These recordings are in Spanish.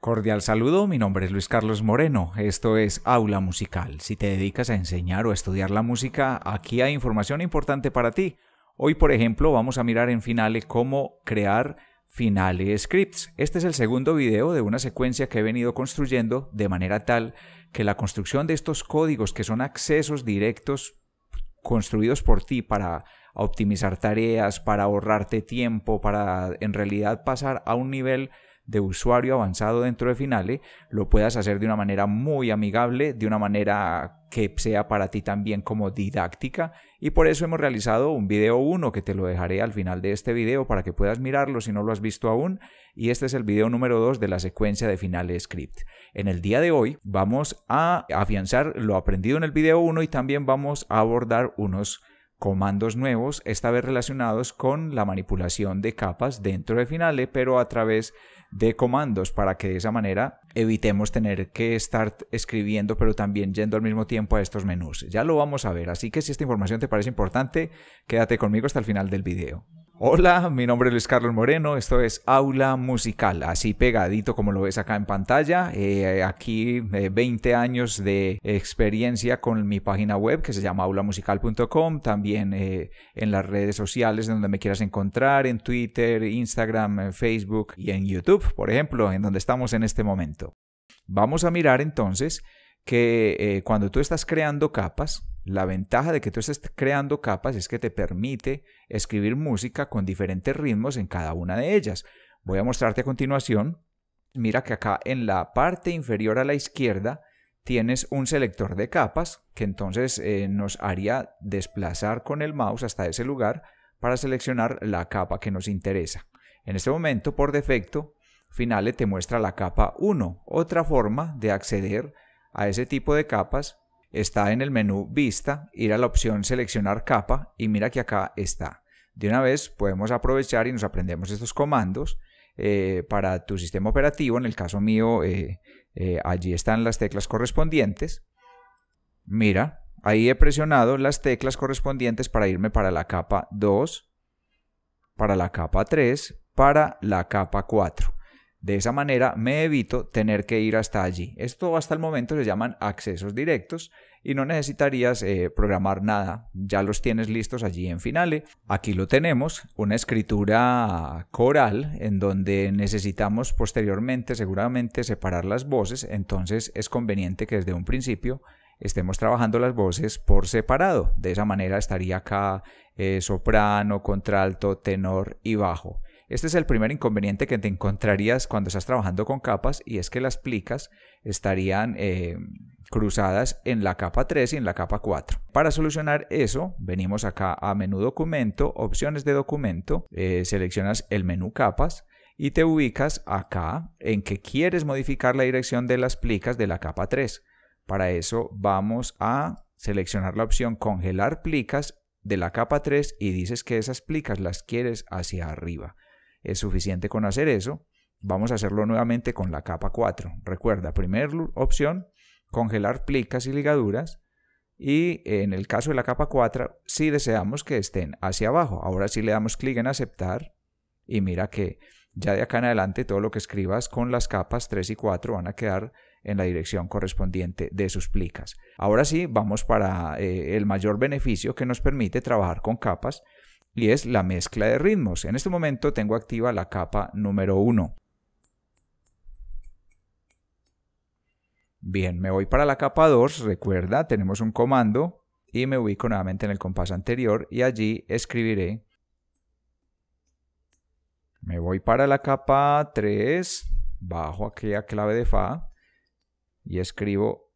Cordial saludo, mi nombre es Luis Carlos Moreno, esto es Aula Musical. Si te dedicas a enseñar o estudiar la música, aquí hay información importante para ti. Hoy, por ejemplo, vamos a mirar en Finale cómo crear Finale Scripts. Este es el segundo video de una secuencia que he venido construyendo de manera tal que la construcción de estos códigos que son accesos directos construidos por ti para optimizar tareas, para ahorrarte tiempo, para en realidad pasar a un nivel de usuario avanzado dentro de Finale lo puedas hacer de una manera muy amigable, de una manera que sea para ti también como didáctica y por eso hemos realizado un video 1 que te lo dejaré al final de este video para que puedas mirarlo si no lo has visto aún y este es el video número 2 de la secuencia de Finale Script. En el día de hoy vamos a afianzar lo aprendido en el video 1 y también vamos a abordar unos comandos nuevos, esta vez relacionados con la manipulación de capas dentro de Finale, pero a través de comandos para que de esa manera evitemos tener que estar escribiendo pero también yendo al mismo tiempo a estos menús. Ya lo vamos a ver, así que si esta información te parece importante, quédate conmigo hasta el final del video. Hola, mi nombre es Luis Carlos Moreno, esto es Aula Musical, así pegadito como lo ves acá en pantalla. Eh, aquí 20 eh, años de experiencia con mi página web que se llama aulamusical.com, también eh, en las redes sociales donde me quieras encontrar, en Twitter, Instagram, Facebook y en YouTube, por ejemplo, en donde estamos en este momento. Vamos a mirar entonces que eh, cuando tú estás creando capas, la ventaja de que tú estés creando capas es que te permite escribir música con diferentes ritmos en cada una de ellas. Voy a mostrarte a continuación. Mira que acá en la parte inferior a la izquierda tienes un selector de capas que entonces eh, nos haría desplazar con el mouse hasta ese lugar para seleccionar la capa que nos interesa. En este momento, por defecto, Finale te muestra la capa 1. Otra forma de acceder a a ese tipo de capas, está en el menú Vista, ir a la opción Seleccionar capa y mira que acá está. De una vez podemos aprovechar y nos aprendemos estos comandos eh, para tu sistema operativo. En el caso mío, eh, eh, allí están las teclas correspondientes. Mira, ahí he presionado las teclas correspondientes para irme para la capa 2, para la capa 3, para la capa 4. De esa manera me evito tener que ir hasta allí. Esto hasta el momento se llaman accesos directos y no necesitarías eh, programar nada. Ya los tienes listos allí en Finale. Aquí lo tenemos, una escritura coral en donde necesitamos posteriormente seguramente separar las voces. Entonces es conveniente que desde un principio estemos trabajando las voces por separado. De esa manera estaría acá eh, soprano, contralto, tenor y bajo. Este es el primer inconveniente que te encontrarías cuando estás trabajando con capas y es que las plicas estarían eh, cruzadas en la capa 3 y en la capa 4. Para solucionar eso, venimos acá a menú documento, opciones de documento, eh, seleccionas el menú capas y te ubicas acá en que quieres modificar la dirección de las plicas de la capa 3. Para eso vamos a seleccionar la opción congelar plicas de la capa 3 y dices que esas plicas las quieres hacia arriba es suficiente con hacer eso. Vamos a hacerlo nuevamente con la capa 4. Recuerda, primera opción, congelar plicas y ligaduras. Y en el caso de la capa 4, si deseamos que estén hacia abajo. Ahora sí le damos clic en aceptar y mira que ya de acá en adelante todo lo que escribas con las capas 3 y 4 van a quedar en la dirección correspondiente de sus plicas. Ahora sí, vamos para eh, el mayor beneficio que nos permite trabajar con capas y es la mezcla de ritmos. En este momento tengo activa la capa número 1. Bien, me voy para la capa 2, recuerda, tenemos un comando y me ubico nuevamente en el compás anterior y allí escribiré. Me voy para la capa 3, bajo aquí a clave de Fa y escribo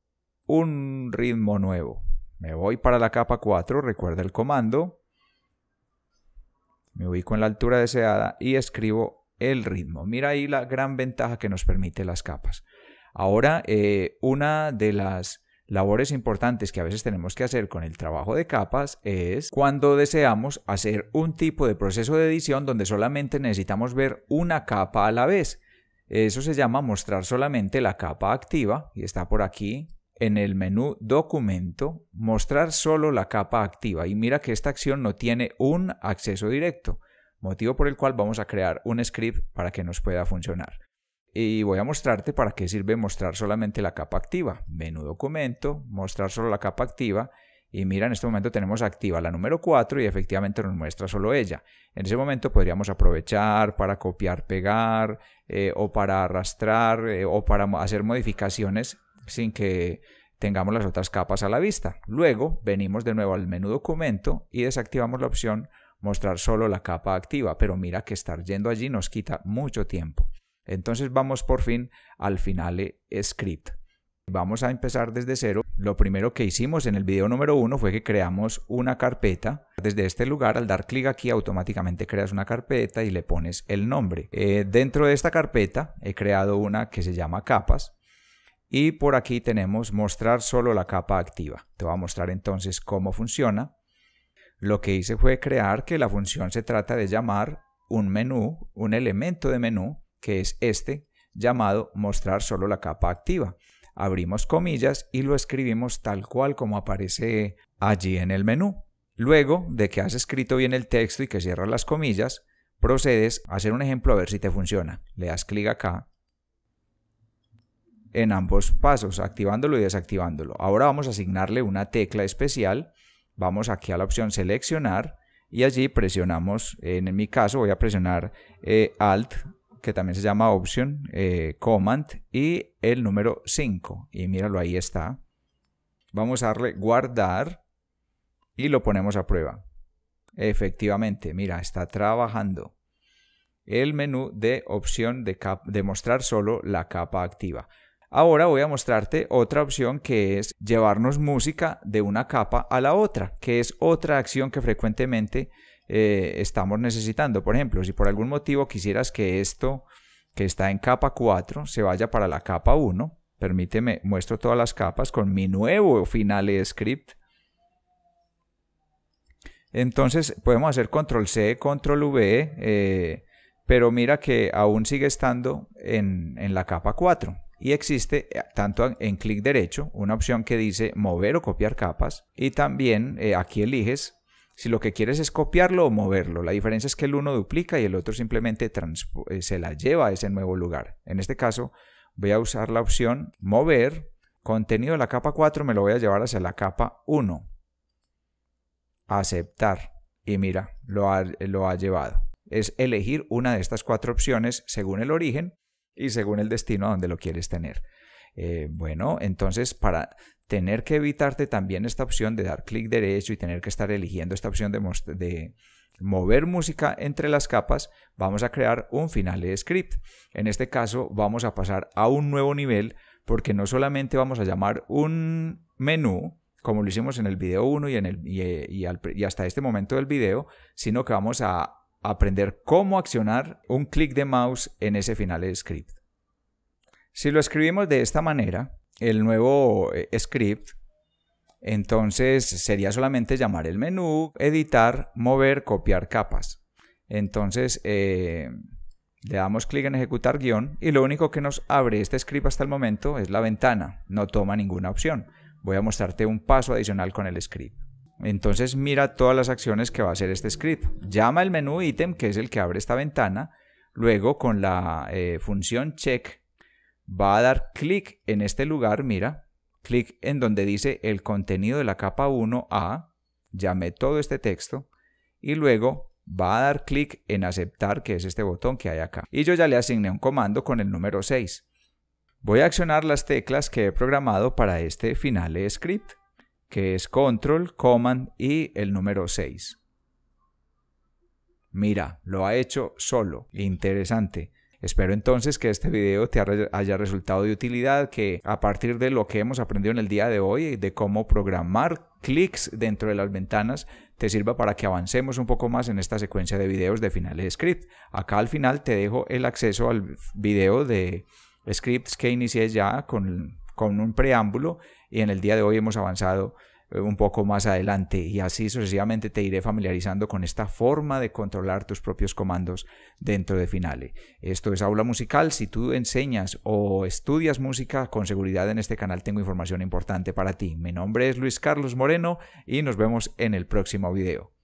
un ritmo nuevo. Me voy para la capa 4, recuerda el comando me ubico en la altura deseada y escribo el ritmo. Mira ahí la gran ventaja que nos permite las capas. Ahora, eh, una de las labores importantes que a veces tenemos que hacer con el trabajo de capas es cuando deseamos hacer un tipo de proceso de edición donde solamente necesitamos ver una capa a la vez. Eso se llama mostrar solamente la capa activa y está por aquí en el menú Documento, mostrar solo la capa activa. Y mira que esta acción no tiene un acceso directo, motivo por el cual vamos a crear un script para que nos pueda funcionar. Y voy a mostrarte para qué sirve mostrar solamente la capa activa. Menú Documento, mostrar solo la capa activa. Y mira, en este momento tenemos activa la número 4 y efectivamente nos muestra solo ella. En ese momento podríamos aprovechar para copiar, pegar eh, o para arrastrar eh, o para hacer modificaciones sin que tengamos las otras capas a la vista. Luego venimos de nuevo al menú documento y desactivamos la opción mostrar solo la capa activa, pero mira que estar yendo allí nos quita mucho tiempo. Entonces vamos por fin al final script. Vamos a empezar desde cero. Lo primero que hicimos en el video número uno fue que creamos una carpeta. Desde este lugar, al dar clic aquí, automáticamente creas una carpeta y le pones el nombre. Eh, dentro de esta carpeta he creado una que se llama capas y por aquí tenemos mostrar solo la capa activa. Te voy a mostrar entonces cómo funciona. Lo que hice fue crear que la función se trata de llamar un menú, un elemento de menú, que es este, llamado mostrar solo la capa activa. Abrimos comillas y lo escribimos tal cual como aparece allí en el menú. Luego de que has escrito bien el texto y que cierras las comillas, procedes a hacer un ejemplo a ver si te funciona. Le das clic acá en ambos pasos, activándolo y desactivándolo. Ahora vamos a asignarle una tecla especial. Vamos aquí a la opción seleccionar y allí presionamos, en mi caso voy a presionar eh, Alt, que también se llama Option, eh, Command y el número 5. Y míralo, ahí está. Vamos a darle guardar y lo ponemos a prueba. Efectivamente, mira, está trabajando el menú de opción de, de mostrar solo la capa activa. Ahora voy a mostrarte otra opción que es llevarnos música de una capa a la otra, que es otra acción que frecuentemente eh, estamos necesitando. Por ejemplo, si por algún motivo quisieras que esto que está en capa 4 se vaya para la capa 1, permíteme, muestro todas las capas con mi nuevo final Script. Entonces podemos hacer control C, control V, eh, pero mira que aún sigue estando en la capa 4 y existe eh, tanto en clic derecho una opción que dice mover o copiar capas y también eh, aquí eliges si lo que quieres es copiarlo o moverlo. La diferencia es que el uno duplica y el otro simplemente eh, se la lleva a ese nuevo lugar. En este caso voy a usar la opción mover contenido de la capa 4 me lo voy a llevar hacia la capa 1. Aceptar. Y mira, lo lo ha llevado. Es elegir una de estas cuatro opciones según el origen y según el destino a donde lo quieres tener. Eh, bueno, entonces para tener que evitarte también esta opción de dar clic derecho y tener que estar eligiendo esta opción de, mover música entre las capas, vamos a crear un final de script. En este caso vamos a pasar a un nuevo nivel porque no solamente vamos a llamar un menú, como lo hicimos en el video 1 y, en el, y hasta este momento del video, sino que vamos a aprender cómo accionar un clic de mouse en ese final de script. Si lo escribimos de esta manera, el nuevo eh, script, entonces sería solamente llamar el menú, editar, mover, copiar capas. Entonces eh, le damos clic en ejecutar guión y lo único que nos abre este script hasta el momento es la ventana, no toma ninguna opción. Voy a mostrarte un paso adicional con el script. Entonces mira todas las acciones que va a hacer este script. Llama el menú ítem, que es el que abre esta ventana. Luego con la eh, función check va a dar clic en este lugar, mira, clic en donde dice el contenido de la capa 1A, llamé todo este texto y luego va a dar clic en aceptar, que es este botón que hay acá. Y yo ya le asigné un comando con el número 6. Voy a accionar las teclas que he programado para este final script que es Control, Command y el número 6. Mira, lo ha hecho solo. Interesante. Espero entonces que este video te haya resultado de utilidad, que a partir de lo que hemos aprendido en el día de hoy de cómo programar clics dentro de las ventanas, te sirva para que avancemos un poco más en esta secuencia de videos de finales script. Acá al final te dejo el acceso al video de scripts que inicié ya con con un preámbulo y en el día de hoy hemos avanzado eh, un poco más adelante y así sucesivamente te iré familiarizando con esta forma de controlar tus propios comandos dentro de Finale. Esto es aula musical, si tú enseñas o estudias música, con seguridad en este canal tengo información importante para ti. Mi nombre es Luis Carlos Moreno y nos vemos en el próximo video.